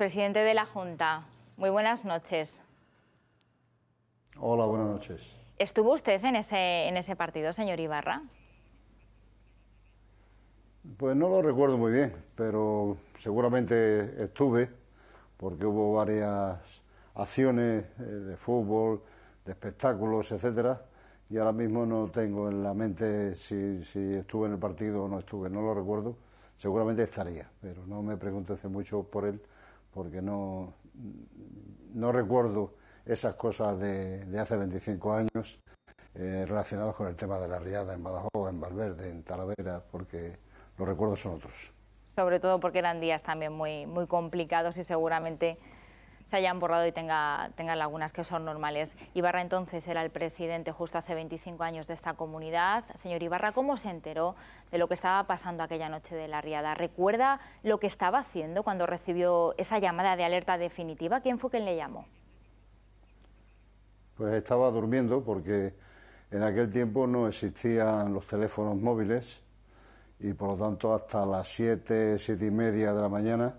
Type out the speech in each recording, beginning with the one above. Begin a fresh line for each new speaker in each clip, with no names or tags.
Presidente de la Junta, muy buenas noches.
Hola, buenas noches.
¿Estuvo usted en ese, en ese partido, señor Ibarra?
Pues no lo recuerdo muy bien, pero seguramente estuve, porque hubo varias acciones eh, de fútbol, de espectáculos, etcétera, y ahora mismo no tengo en la mente si, si estuve en el partido o no estuve, no lo recuerdo. Seguramente estaría, pero no me pregunté mucho por él porque no, no recuerdo esas cosas de, de hace 25 años eh, relacionadas con el tema de la riada en Badajoz, en Valverde, en Talavera, porque los recuerdos son otros.
Sobre todo porque eran días también muy, muy complicados y seguramente se hayan borrado y tenga, lagunas que son normales. Ibarra entonces era el presidente justo hace 25 años de esta comunidad. Señor Ibarra, ¿cómo se enteró de lo que estaba pasando aquella noche de la riada? ¿Recuerda lo que estaba haciendo cuando recibió esa llamada de alerta definitiva? ¿Quién fue quien le llamó?
Pues estaba durmiendo porque en aquel tiempo no existían los teléfonos móviles y por lo tanto hasta las 7, 7 y media de la mañana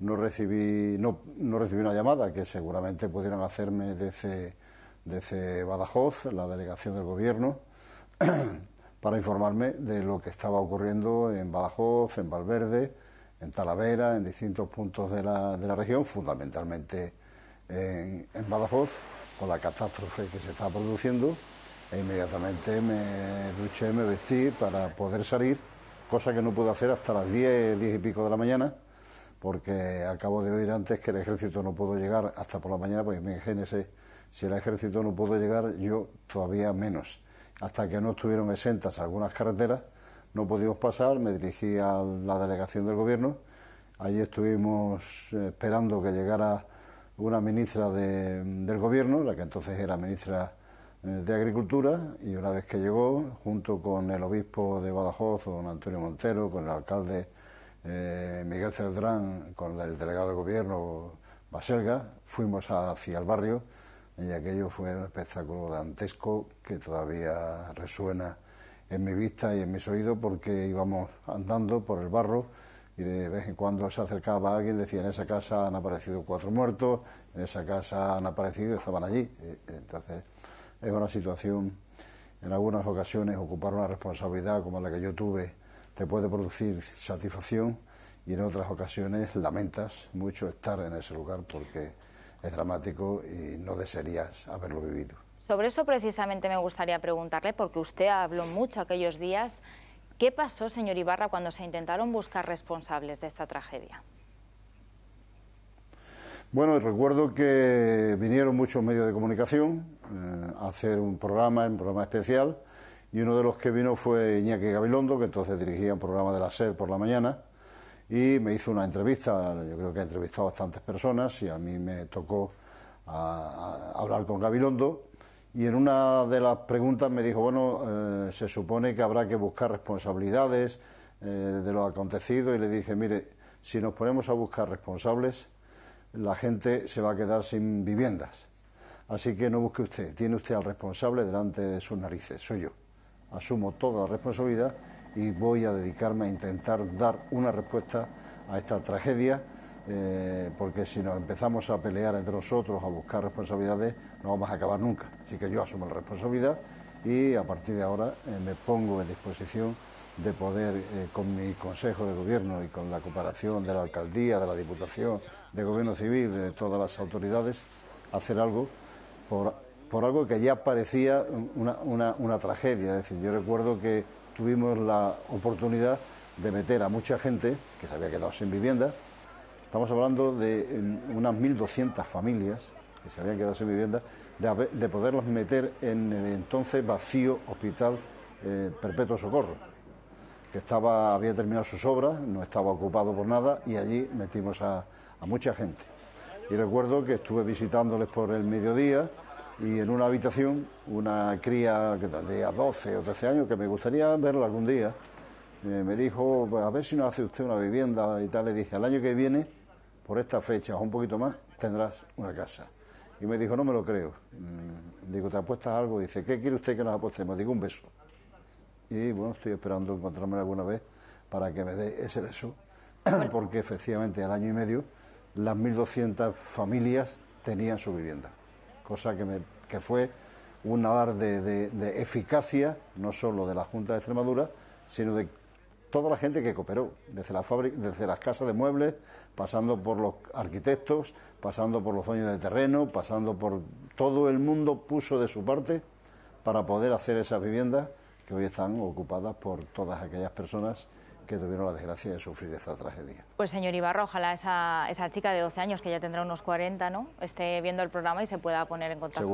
no recibí, no, recibí una llamada que seguramente pudieran hacerme desde, desde Badajoz, la delegación del gobierno, para informarme de lo que estaba ocurriendo en Badajoz, en Valverde, en Talavera, en distintos puntos de la, de la región, fundamentalmente en, Badajoz, con la catástrofe que se estaba produciendo. E inmediatamente me duché, me vestí para poder salir, cosa que no pude hacer hasta las 10, 10 y pico de la mañana porque acabo de oír antes que el ejército no pudo llegar hasta por la mañana, pues imagínense, si el ejército no pudo llegar, yo todavía menos. Hasta que no estuvieron exentas algunas carreteras, no pudimos pasar, me dirigí a la delegación del gobierno, allí estuvimos eh, esperando que llegara una ministra del gobierno, la que entonces era ministra eh, de Agricultura, y una vez que llegó, junto con el obispo de Badajoz, don Antonio Montero, con el alcalde eh, Miguel Cerdrán con el delegado de gobierno Baselga, fuimos hacia el barrio y aquello fue un espectáculo dantesco que todavía resuena en mi vista y en mis oídos porque íbamos andando por el barro y de vez en cuando se acercaba alguien decía en esa casa han aparecido cuatro muertos, en esa casa han aparecido y estaban allí. Eh, entonces es una situación, en algunas ocasiones ocupar una responsabilidad como la que yo tuve te puede producir satisfacción y en otras ocasiones lamentas mucho estar en ese lugar porque es dramático y no desearías haberlo vivido.
Sobre eso precisamente me gustaría preguntarle, porque usted habló mucho aquellos días. ¿Qué pasó, señor Ibarra, cuando se intentaron buscar responsables de esta tragedia?
Bueno, recuerdo que vinieron muchos medios de comunicación eh, a hacer un programa, un programa especial, y uno de los que vino fue Iñaki Gabilondo, que entonces dirigía un programa de la SER por la mañana, y me hizo una entrevista, yo creo que entrevistó a bastantes personas, y a mí me tocó hablar con Gabilondo, y en una de las preguntas me dijo, bueno, eh, se supone que habrá que buscar responsabilidades eh, de lo acontecido, y le dije, mire, si nos ponemos a buscar responsables, la gente se va a quedar sin viviendas. Así que no busque usted, tiene usted al responsable delante de sus narices, soy yo asumo toda la responsabilidad y voy a dedicarme a intentar dar una respuesta a esta tragedia, eh, porque si nos empezamos a pelear entre nosotros, a buscar responsabilidades, no vamos a acabar nunca. Así que yo asumo la responsabilidad y a partir de ahora eh, me pongo en disposición de poder, eh, con mi Consejo de Gobierno y con la cooperación de la Alcaldía, de la Diputación, de Gobierno Civil, de todas las autoridades, hacer algo por por algo que ya parecía una, tragedia. Es decir, yo recuerdo que tuvimos la oportunidad de meter a mucha gente que se había quedado sin vivienda. Estamos hablando de em, unas 1.200 familias que se habían quedado sin vivienda, de, poderlas meter en el entonces vacío hospital eh, Perpetuo Socorro, que estaba, había terminado sus obras, no estaba ocupado por nada y allí metimos a, a mucha gente. Y recuerdo que estuve visitándoles por el mediodía, y en una habitación una cría que a 12 o 13 años, que me gustaría verla algún día, eh, me dijo, pues a ver si nos hace usted una vivienda y tal. Le dije, al año que viene, por esta fecha o un poquito más, tendrás una casa. Y me dijo, no me lo creo. Mm, digo, ¿te apuestas algo? Dice, ¿qué quiere usted que nos apostemos? Digo, un beso. Y bueno, estoy esperando encontrarme alguna vez para que me dé ese beso, porque efectivamente al año y medio las 1.200 familias tenían su vivienda cosa que, me, fue un hablar de, eficacia, no solo de la Junta de Extremadura, sino de toda la gente que cooperó, desde, la desde las casas de muebles, pasando por los arquitectos, pasando por los dueños de terreno, pasando por todo el mundo puso de su parte para poder hacer esas viviendas que hoy están ocupadas por todas aquellas personas que tuvieron la desgracia de sufrir esta tragedia.
Pues señor Ibarro, ojalá esa, esa chica de 12 años, que ya tendrá unos 40, ¿no? esté viendo el programa y se pueda poner en contacto.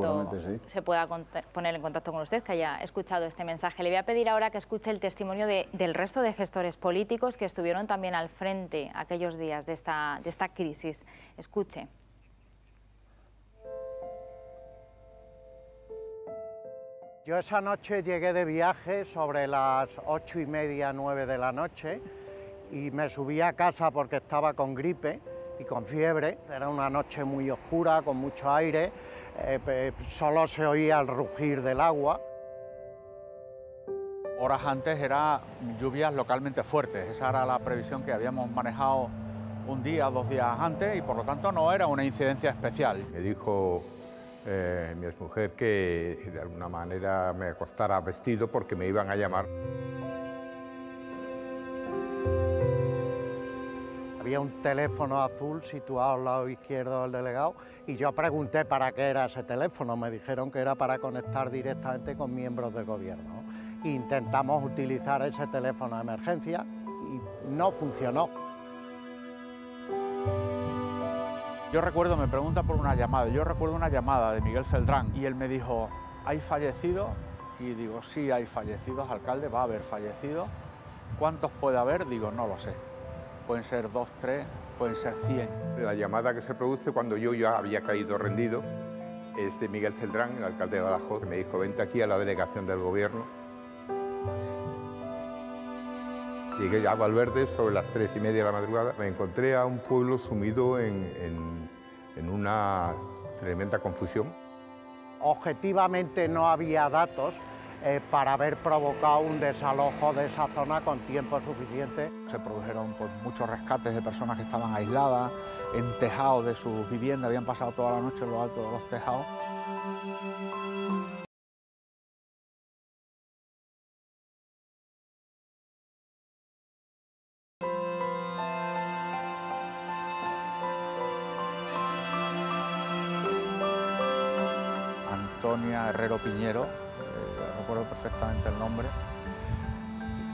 Se pueda poner en contacto con usted, que haya escuchado este mensaje. Le voy a pedir ahora que escuche el testimonio del resto de gestores políticos que estuvieron también al frente aquellos días de esta, de esta crisis. Escuche.
Yo esa noche llegué de viaje sobre las ocho y media, nueve de la noche y me subí a casa porque estaba con gripe y con fiebre. Era una noche muy oscura, con mucho aire, eh, solo se oía el rugir del agua. Horas antes eran lluvias
localmente fuertes, esa era la previsión que habíamos manejado un día, dos días antes y por lo
tanto no era una incidencia especial. Me dijo eh, mi mi mujer que de alguna manera me acostara vestido porque me iban a llamar.
Había un teléfono azul situado al lado izquierdo del delegado y yo pregunté para qué era ese teléfono. Me dijeron que era para conectar directamente con miembros del gobierno. Intentamos utilizar ese teléfono de emergencia y no funcionó.
Yo recuerdo, me pregunta por una llamada, yo recuerdo una llamada de Miguel Celdrán y él me dijo, ¿hay fallecidos? Y digo, sí, hay fallecidos, alcalde, va a haber fallecidos. ¿Cuántos
puede haber? Digo, no lo sé. Pueden ser dos, tres, pueden ser cien. La llamada que se produce cuando yo ya había caído rendido es de Miguel Celdrán, el alcalde de Badajoz, que me dijo, vente aquí a la delegación del gobierno Llegué a Valverde sobre las tres y media de la madrugada. Me encontré a un pueblo sumido en, una tremenda confusión.
Objetivamente no había datos eh, para haber provocado un desalojo de esa zona con tiempo suficiente. Se produjeron pues, muchos rescates de personas que estaban aisladas, en tejados
de sus viviendas, habían pasado toda la noche en lo alto de los tejados. Herrero Piñero, eh, recuerdo perfectamente el nombre,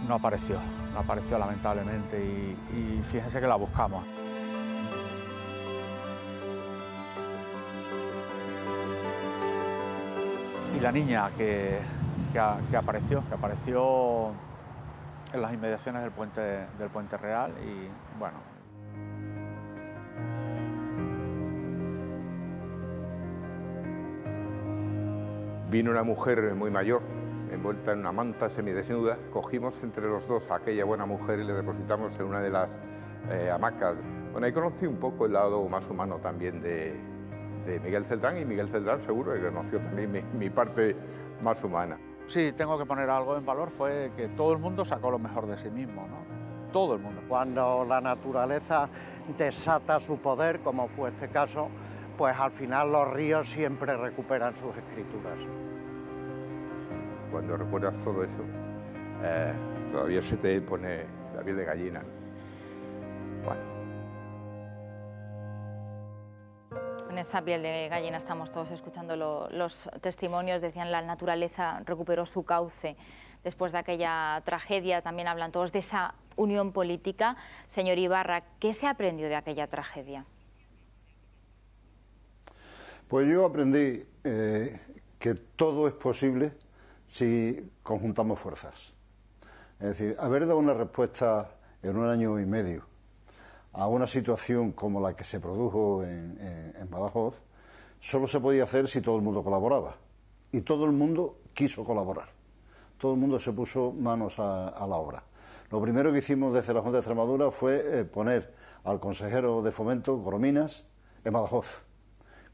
no apareció, no apareció lamentablemente y, fíjense que la buscamos. Y la niña que, que apareció, que apareció en las inmediaciones del puente, del puente Real y bueno,
Vino una mujer muy mayor, envuelta en una manta semidesnuda. Cogimos entre los dos a aquella buena mujer y le depositamos en una de las eh, hamacas. Bueno, ahí conocí un poco el lado más humano también de, Miguel Celdrán y Miguel Celdrán seguro que conoció también mi, parte
más humana. Sí, tengo que poner algo en valor fue que todo el mundo sacó lo mejor de sí mismo, ¿no? Todo el mundo. Cuando la naturaleza desata su poder, como fue este caso, pues al final los ríos siempre recuperan sus escrituras.
Cuando recuerdas todo eso, eh, todavía se te pone la piel de gallina. Bueno.
Con esa piel de gallina estamos todos escuchando los testimonios, decían la naturaleza recuperó su cauce después de aquella tragedia, también hablan todos de esa unión política. Señor Ibarra, ¿qué se aprendió de aquella tragedia?
Pues yo aprendí eh, que todo es posible si conjuntamos fuerzas. Es decir, haber dado una respuesta en un año y medio a una situación como la que se produjo en, Badajoz, solo se podía hacer si todo el mundo colaboraba. Y todo el mundo quiso colaborar. Todo el mundo se puso manos a, la obra. Lo primero que hicimos desde la Junta de Extremadura fue eh, poner al consejero de fomento, Corominas, en Badajoz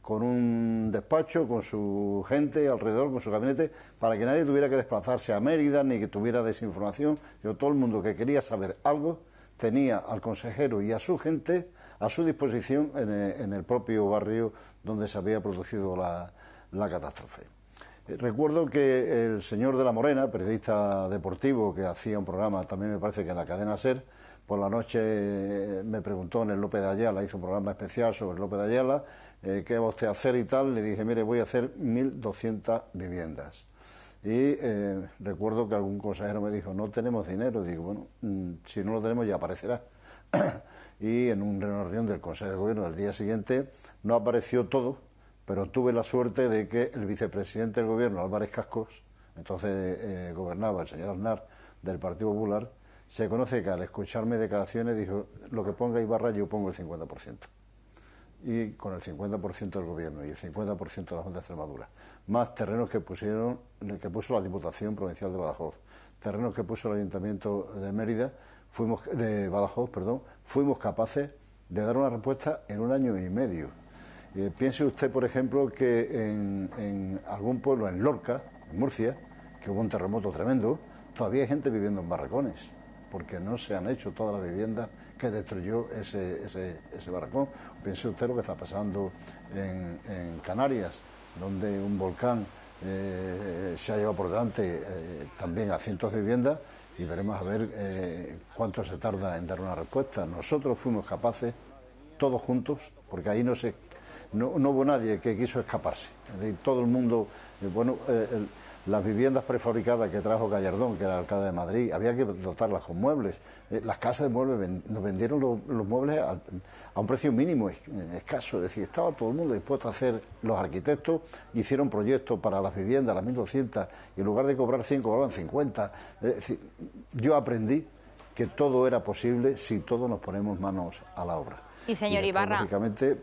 con un despacho, con su gente alrededor, con su gabinete, para que nadie tuviera que desplazarse a Mérida ni que tuviera desinformación. Yo, todo el mundo que quería saber algo tenía al consejero y a su gente a su disposición en, eh, el propio barrio donde se había producido la, la catástrofe. Eh, recuerdo que el señor de la Morena, periodista deportivo que hacía un programa también me parece que en la cadena SER, por la noche eh, me preguntó en el López de Ayala, hizo un programa especial sobre el López de Ayala eh, ¿qué va usted a hacer y tal? Le dije, mire, voy a hacer 1.200 viviendas. Y eh, recuerdo que algún consejero me dijo, no tenemos dinero. Digo, bueno, mm, si no lo tenemos ya aparecerá. y en una reunión del Consejo de Gobierno al día siguiente no apareció todo, pero tuve la suerte de que el vicepresidente del Gobierno, Álvarez Cascos, entonces eh, gobernaba el señor Aznar del Partido Popular, se conoce que al escucharme declaraciones dijo, lo que ponga Ibarra yo pongo el 50% y con el 50% del gobierno y el 50% de la Junta de Extremadura, más terrenos que pusieron que puso la Diputación Provincial de Badajoz, terrenos que puso el Ayuntamiento de Mérida, fuimos de Badajoz, perdón, fuimos capaces de dar una respuesta en un año y medio. Eh, piense usted, por ejemplo, que en, en, algún pueblo, en Lorca, en Murcia, que hubo un terremoto tremendo, todavía hay gente viviendo en barracones, porque no se han hecho todas las viviendas que destruyó ese, barracón. Piense usted lo que está pasando en, Canarias, donde un volcán eh, se ha llevado por delante eh, también a cientos de viviendas y veremos a ver eh, cuánto se tarda en dar una respuesta. Nosotros fuimos capaces, todos juntos, porque ahí no se no, hubo nadie que quiso escaparse. De todo el mundo, bueno, el, las viviendas prefabricadas que trajo Gallardón, que era alcalde de Madrid, había que dotarlas con muebles. Eh, las casas de muebles nos vendieron los, muebles a, un precio mínimo, escaso. Es decir, estaba todo el mundo dispuesto a hacer. Los arquitectos hicieron proyectos para las viviendas, las 1.200, y en lugar de cobrar 100, cobraban 50. yo aprendí que todo era posible si todos nos ponemos manos a la obra.
Y señor Ibarra.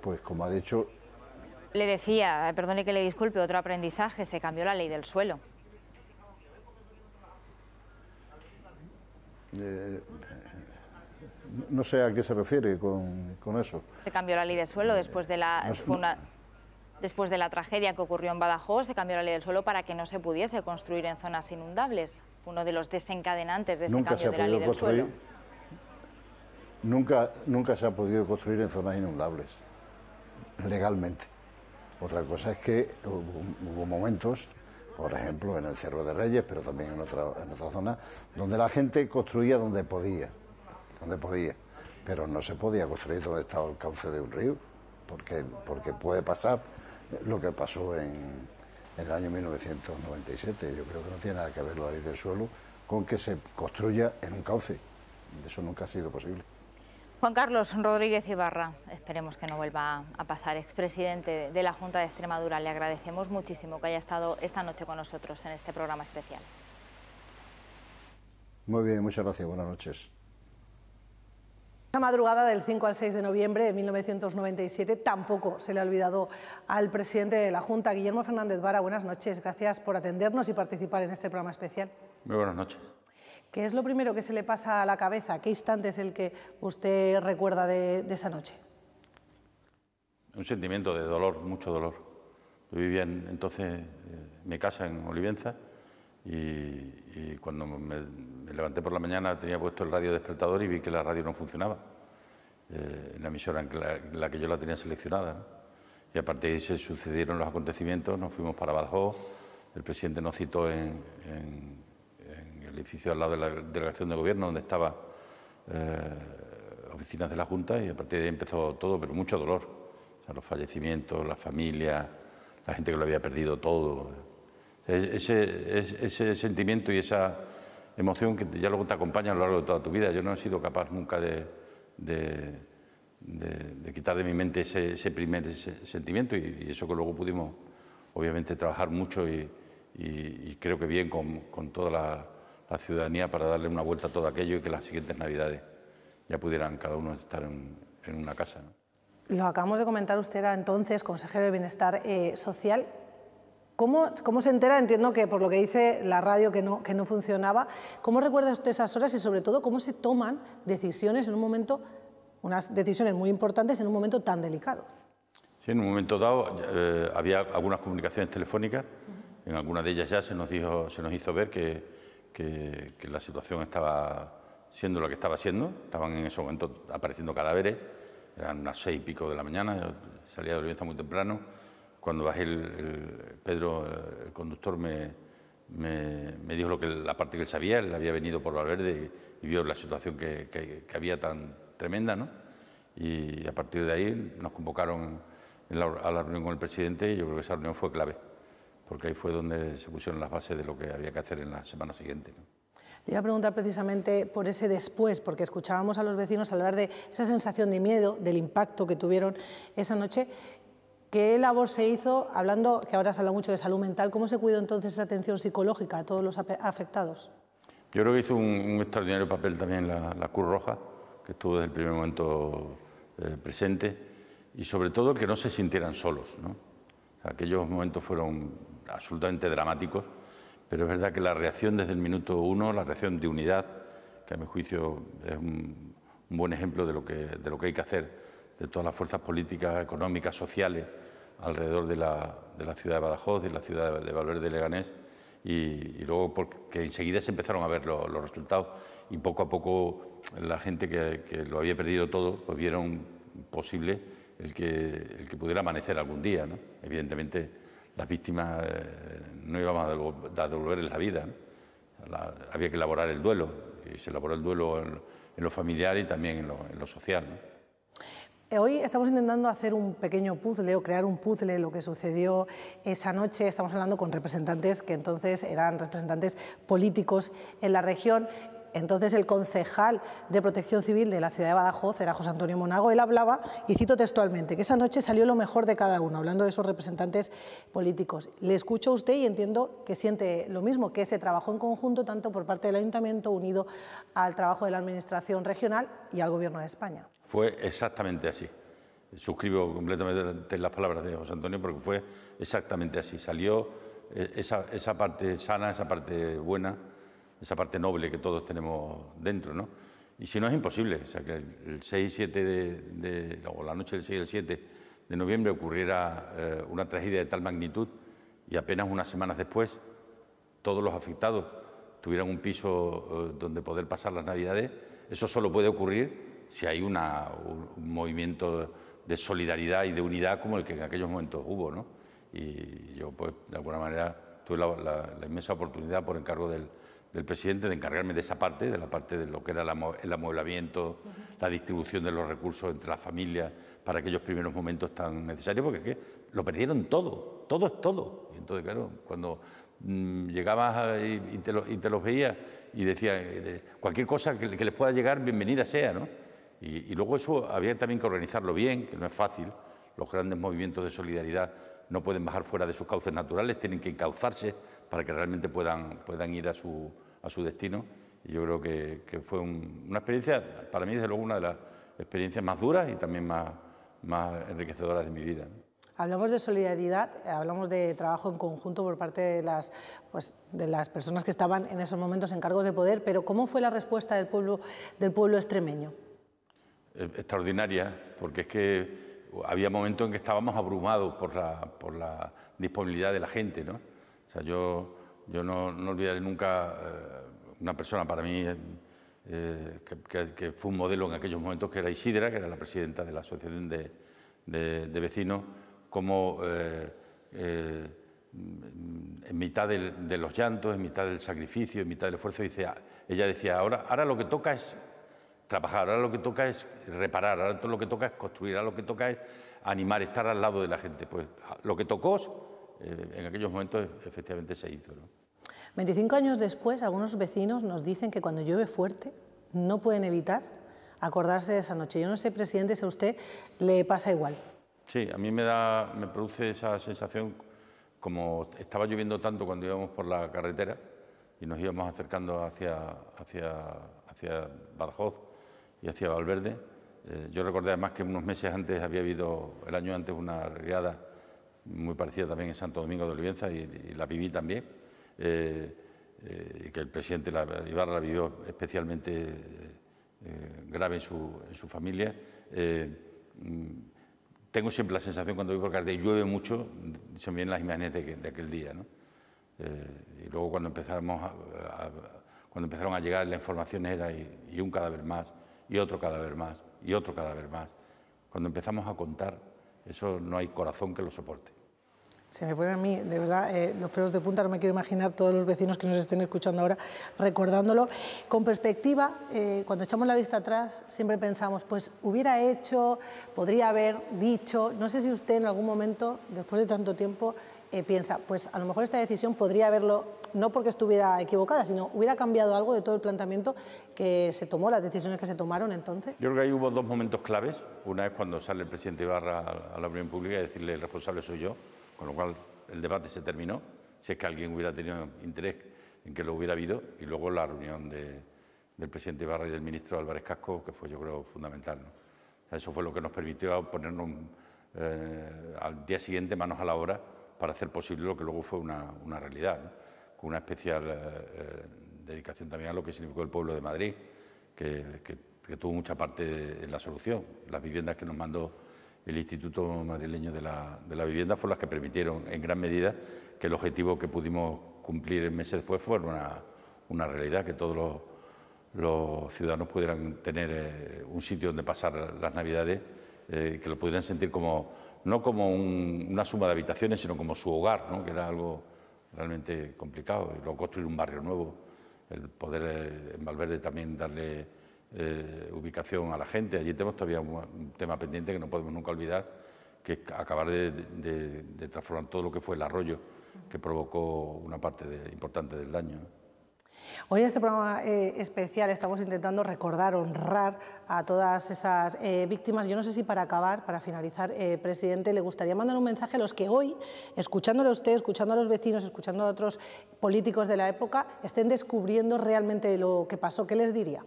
pues como ha dicho.
Le decía, perdone que le disculpe, otro aprendizaje, se cambió la ley del suelo.
no sé a qué se refiere con, eso.
Se cambió la ley de suelo después de la... después de la tragedia que ocurrió en Badajoz, se cambió la ley del suelo para que no se pudiese construir en zonas inundables. Uno de los desencadenantes de ese cambio de la ley de suelo.
Nunca, nunca se ha podido construir en zonas inundables, legalmente. Otra cosa es que hubo, hubo momentos por ejemplo en el Cerro de Reyes, pero también en otra, en otra zona, donde la gente construía donde podía, donde podía, pero no se podía construir donde estaba el cauce de un río, porque, porque puede pasar lo que pasó en, el año 1997. Yo creo que no tiene nada que ver la ley del suelo con que se construya en un cauce. Eso nunca ha sido posible.
Juan Carlos Rodríguez Ibarra, esperemos que no vuelva a pasar, expresidente de la Junta de Extremadura, le agradecemos muchísimo que haya estado esta noche con nosotros
en este programa especial.
Muy bien, muchas gracias, buenas noches.
La madrugada del 5 al 6 de noviembre de 1997 tampoco se le ha olvidado al presidente de la Junta, Guillermo Fernández Vara. Buenas noches, gracias por atendernos y participar en este programa especial. Muy buenas noches. ¿Qué es lo primero que se le pasa a la cabeza? ¿Qué instante es el que usted recuerda de, esa noche?
Un sentimiento de dolor, mucho dolor. Yo vivía entonces en eh, mi casa en Olivenza y, cuando me, levanté por la mañana tenía puesto el radio despertador y vi que la radio no funcionaba eh, la emisora en la, que yo la tenía seleccionada. Y a partir de ahí se sucedieron los acontecimientos, nos fuimos para Badajoz, el presidente nos citó en el edificio al lado de la delegación de gobierno, donde estaba eh, oficinas de la Junta, y a partir de ahí empezó todo, pero mucho dolor. los fallecimientos, la familia, la gente que lo había perdido todo. Ese, sentimiento y esa emoción que ya luego te acompaña a lo largo de toda tu vida. Yo no he sido capaz nunca de, quitar de mi mente ese, primer sentimiento y, eso que luego pudimos, obviamente, trabajar mucho y, creo que bien con, con toda la la ciudadanía para darle una vuelta a todo aquello y que las siguientes Navidades ya pudieran cada uno estar en, una casa.
Lo acabamos de comentar, usted era entonces consejero de Bienestar eh, Social. ¿Cómo, ¿Cómo, se entera? Entiendo que por lo que dice la radio que no, que no funcionaba. ¿Cómo recuerda usted esas horas y sobre todo cómo se toman decisiones en un momento, unas decisiones muy importantes en un momento tan delicado?
Sí, en un momento dado eh, había algunas comunicaciones telefónicas, en algunas de ellas ya se nos, dijo, se nos hizo ver que que, la situación estaba siendo la que estaba siendo. Estaban en ese momento apareciendo cadáveres. Eran unas seis y pico de la mañana. Yo salía de Olivenza muy temprano. Cuando bajé, el, Pedro, el conductor, me, me, dijo lo que, la parte que él sabía. Él había venido por Valverde y, vio la situación que, había tan tremenda. ¿no? Y a partir de ahí nos convocaron a la reunión con el presidente y yo creo que esa reunión fue clave porque ahí fue donde se pusieron las bases de lo que había que hacer en la semana siguiente.
Le iba a preguntar precisamente por ese después, porque escuchábamos a los vecinos hablar de esa sensación de miedo, del impacto que tuvieron esa noche. ¿Qué labor se hizo, hablando, que ahora se habla mucho de salud mental, cómo se cuidó entonces esa atención psicológica a todos los afectados?
Yo creo que hizo un, extraordinario papel también la, la, Cruz Roja, que estuvo desde el primer momento eh, presente, y sobre todo que no se sintieran solos. ¿no? aquellos momentos fueron absolutamente dramáticos, pero es verdad que la reacción desde el minuto uno, la reacción de unidad, que a mi juicio es un, buen ejemplo de lo, que, de lo que hay que hacer, de todas las fuerzas políticas, económicas, sociales, alrededor de la, de la ciudad de Badajoz, de la ciudad de Valverde de Leganés, y, luego porque enseguida se empezaron a ver los resultados y poco a poco la gente que, lo había perdido todo, pues vieron posible el que, el que pudiera amanecer algún día. ¿no? Evidentemente, las víctimas eh, no íbamos a devolverles la vida. había que elaborar el duelo, y se elaboró el duelo en, lo familiar y también en lo, social.
Eh, hoy estamos intentando hacer un pequeño puzzle o crear un puzzle de lo que sucedió esa noche. Estamos hablando con representantes que entonces eran representantes políticos en la región. Entonces el concejal de Protección Civil de la ciudad de Badajoz era José Antonio Monago, él hablaba, y cito textualmente, que esa noche salió lo mejor de cada uno, hablando de esos representantes políticos. Le escucho a usted y entiendo que siente lo mismo, que ese trabajo en conjunto, tanto por parte del Ayuntamiento unido al trabajo de la Administración regional y al Gobierno de España.
Fue exactamente así. Suscribo completamente las palabras de José Antonio porque fue exactamente así. Salió eh, esa, esa parte sana, esa parte buena esa parte noble que todos tenemos dentro, ¿no? Y si no, es imposible. O sea, que el 6 y 7 de, o la noche del 6 y el 7 de noviembre ocurriera eh, una tragedia de tal magnitud y apenas unas semanas después todos los afectados tuvieran un piso eh, donde poder pasar las Navidades, eso solo puede ocurrir si hay una, un movimiento de solidaridad y de unidad como el que en aquellos momentos hubo. ¿no? Y yo, pues, de alguna manera, tuve la, la inmensa oportunidad por encargo del, del presidente de encargarme de esa parte, de la parte de lo que era el amueblamiento, la distribución de los recursos entre las familias para aquellos primeros momentos tan necesarios, porque es que lo perdieron todo, todo es todo. Y entonces, claro, cuando mm, llegabas y, te los veías y decías, eh, cualquier cosa que, les pueda llegar, bienvenida sea, ¿no? Y, luego eso había también que organizarlo bien, que no es fácil, los grandes movimientos de solidaridad no pueden bajar fuera de sus cauces naturales, tienen que encauzarse para que realmente puedan, puedan ir a su, a su destino. Y yo creo que, fue una experiencia, para mí desde luego, una de las experiencias más duras y también más, enriquecedoras de mi vida.
Hablamos de solidaridad, hablamos de trabajo en conjunto por parte de las, pues, de las personas que estaban en esos momentos en cargos de poder, pero ¿cómo fue la respuesta del pueblo, del pueblo extremeño?
Eh, extraordinaria, porque es que había momentos en que estábamos abrumados por la, por la disponibilidad de la gente. ¿no? O sea, yo yo no, olvidaré nunca eh, una persona para mí eh, que, fue un modelo en aquellos momentos, que era Isidra, que era la presidenta de la Asociación de, Vecinos, como eh, en mitad de los llantos, en mitad del sacrificio, en mitad del esfuerzo, dice, ella decía, ahora, ahora lo que toca es trabajar, ahora lo que toca es reparar, ahora lo que toca es construir, ahora lo que toca es animar, estar al lado de la gente. Pues lo que tocó eh, en aquellos momentos efectivamente se hizo. ¿no?
25 años después, algunos vecinos nos dicen que cuando llueve fuerte no pueden evitar acordarse de esa noche. Yo no sé, presidente, si a usted le pasa igual.
Sí, a mí me, da, me produce esa sensación como estaba lloviendo tanto cuando íbamos por la carretera y nos íbamos acercando hacia, hacia, hacia Badajoz y hacia Valverde. Eh, yo recordé además que unos meses antes había habido, el año antes, una riada muy parecida también en Santo Domingo de Olivenza y, la viví también, eh, eh que el presidente Ibarra la vivió especialmente eh, grave en su, familia. Eh, mm, tengo siempre la sensación cuando voy por llueve mucho, se me vienen las imágenes de, aquel día. ¿no? y luego cuando empezamos cuando empezaron a llegar las informaciones era y, y un cadáver más, y otro cadáver más, y otro cadáver más. Cuando empezamos a contar, eso no hay corazón que lo soporte
se me pone a mí, de verdad, eh, los pelos de punta, no me quiero imaginar todos los vecinos que nos estén escuchando ahora recordándolo. Con perspectiva, eh, cuando echamos la vista atrás, siempre pensamos, pues hubiera hecho, podría haber dicho, no sé si usted en algún momento, después de tanto tiempo, eh, piensa, pues a lo mejor esta decisión podría haberlo, no porque estuviera equivocada, sino hubiera cambiado algo de todo el planteamiento que se tomó, las decisiones que se tomaron entonces. Yo
creo que ahí hubo dos momentos claves. Una es cuando sale el presidente Ibarra a la opinión pública y decirle, el responsable soy yo con lo cual el debate se terminó, si es que alguien hubiera tenido interés en que lo hubiera habido, y luego la reunión del presidente Ibarra y del ministro Álvarez Casco, que fue yo creo fundamental. ¿no? eso fue lo que nos permitió ponernos eh, al día siguiente manos a la obra para hacer posible lo que luego fue una, realidad, con una especial eh, eh, dedicación también a lo que significó el pueblo de Madrid, que, que tuvo mucha parte en la solución. Las viviendas que nos mandó el Instituto Madrileño de la, de la Vivienda fueron las que permitieron en gran medida que el objetivo que pudimos cumplir meses después fuera una, realidad, que todos los, ciudadanos pudieran tener eh, un sitio donde pasar las Navidades, eh, que lo pudieran sentir como, no como una suma de habitaciones, sino como su hogar, ¿no? que era algo realmente complicado. Y luego construir un barrio nuevo, el poder eh, en Valverde también darle eh, ubicación a la gente. Allí tenemos todavía un, tema pendiente que no podemos nunca olvidar, que acabar de, transformar todo lo que fue el arroyo que provocó una parte importante del daño.
Hoy en este programa eh, especial estamos intentando recordar, honrar a todas esas eh, víctimas. Yo no sé si para acabar, para finalizar, presidente, le gustaría mandar un mensaje a los que hoy, escuchándole a usted, escuchando a los vecinos, escuchando a otros políticos de la época, estén descubriendo realmente lo que pasó. ¿Qué les diría?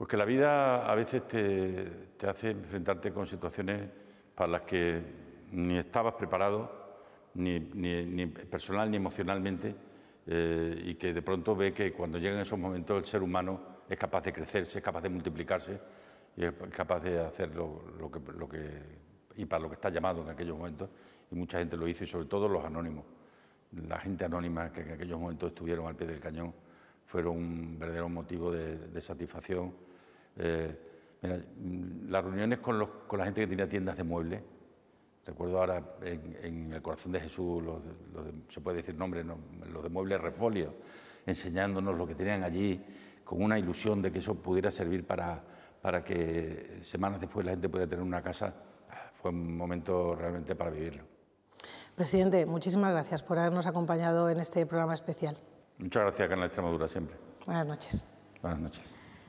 Pues que la vida a veces te, hace enfrentarte con situaciones para las que ni estabas preparado, ni, personal ni emocionalmente, eh, y que de pronto ve que cuando llegan esos momentos el ser humano es capaz de crecerse, es capaz de multiplicarse y es capaz de hacer lo, que, lo que, y para lo que está llamado en aquellos momentos. Y mucha gente lo hizo, y sobre todo los anónimos. La gente anónima que en aquellos momentos estuvieron al pie del cañón fueron un verdadero motivo de satisfacción eh, mira, mm, las reuniones con, los, con, la gente que tenía tiendas de muebles, recuerdo ahora en, el corazón de Jesús, los, se puede decir nombre los de muebles refolio, enseñándonos lo que tenían allí, con una ilusión de que eso pudiera servir para, para que semanas después la gente pudiera tener una casa. Ah, fue un momento realmente para vivirlo.
Presidente, muchísimas gracias por habernos acompañado en este programa especial.
Muchas gracias, Canal Extremadura, siempre. Buenas noches. Buenas noches.